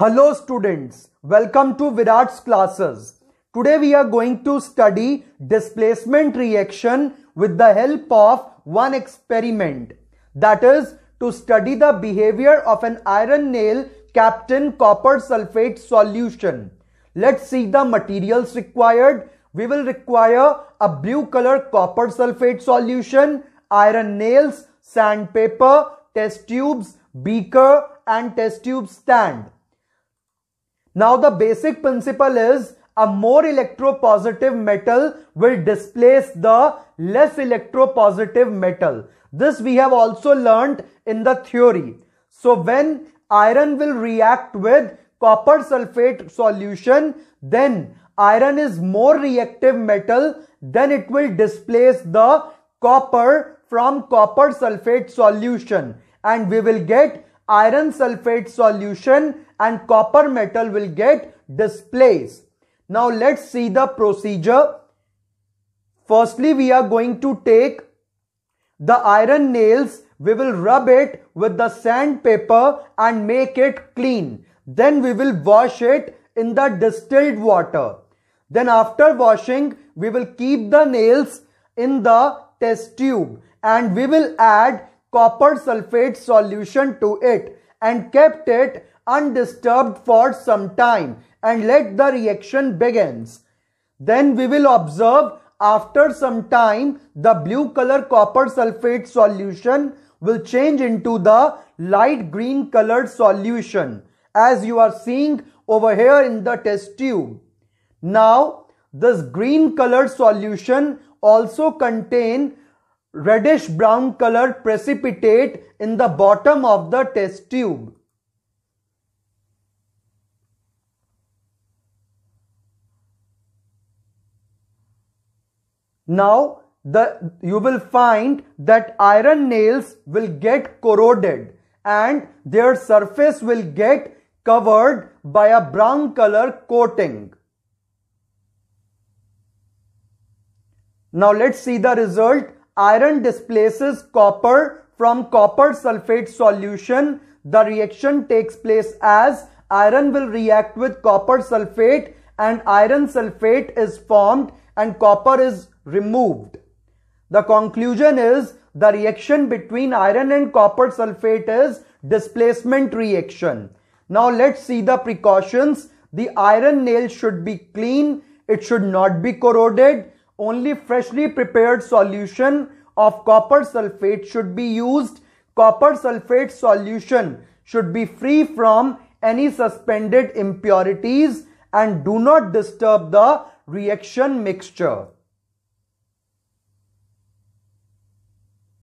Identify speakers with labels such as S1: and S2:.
S1: Hello students, welcome to Virat's classes. Today we are going to study displacement reaction with the help of one experiment. That is to study the behavior of an iron nail capped in copper sulfate solution. Let's see the materials required. We will require a blue color copper sulfate solution, iron nails, sandpaper, test tubes, beaker and test tube stand. Now the basic principle is a more electropositive metal will displace the less electropositive metal. This we have also learnt in the theory. So when iron will react with copper sulfate solution, then iron is more reactive metal, then it will displace the copper from copper sulfate solution and we will get iron sulfate solution and copper metal will get displaced. Now let's see the procedure. Firstly, we are going to take the iron nails. We will rub it with the sandpaper and make it clean. Then we will wash it in the distilled water. Then after washing, we will keep the nails in the test tube and we will add copper sulfate solution to it and kept it undisturbed for some time and let the reaction begins. Then we will observe after some time the blue color copper sulfate solution will change into the light green colored solution as you are seeing over here in the test tube. Now this green colored solution also contain reddish brown color precipitate in the bottom of the test tube. Now the, you will find that iron nails will get corroded and their surface will get covered by a brown color coating. Now let's see the result iron displaces copper from copper sulfate solution. The reaction takes place as iron will react with copper sulfate and iron sulfate is formed and copper is removed. The conclusion is the reaction between iron and copper sulfate is displacement reaction. Now let's see the precautions. The iron nail should be clean. It should not be corroded. Only freshly prepared solution of copper sulfate should be used. Copper sulfate solution should be free from any suspended impurities and do not disturb the reaction mixture.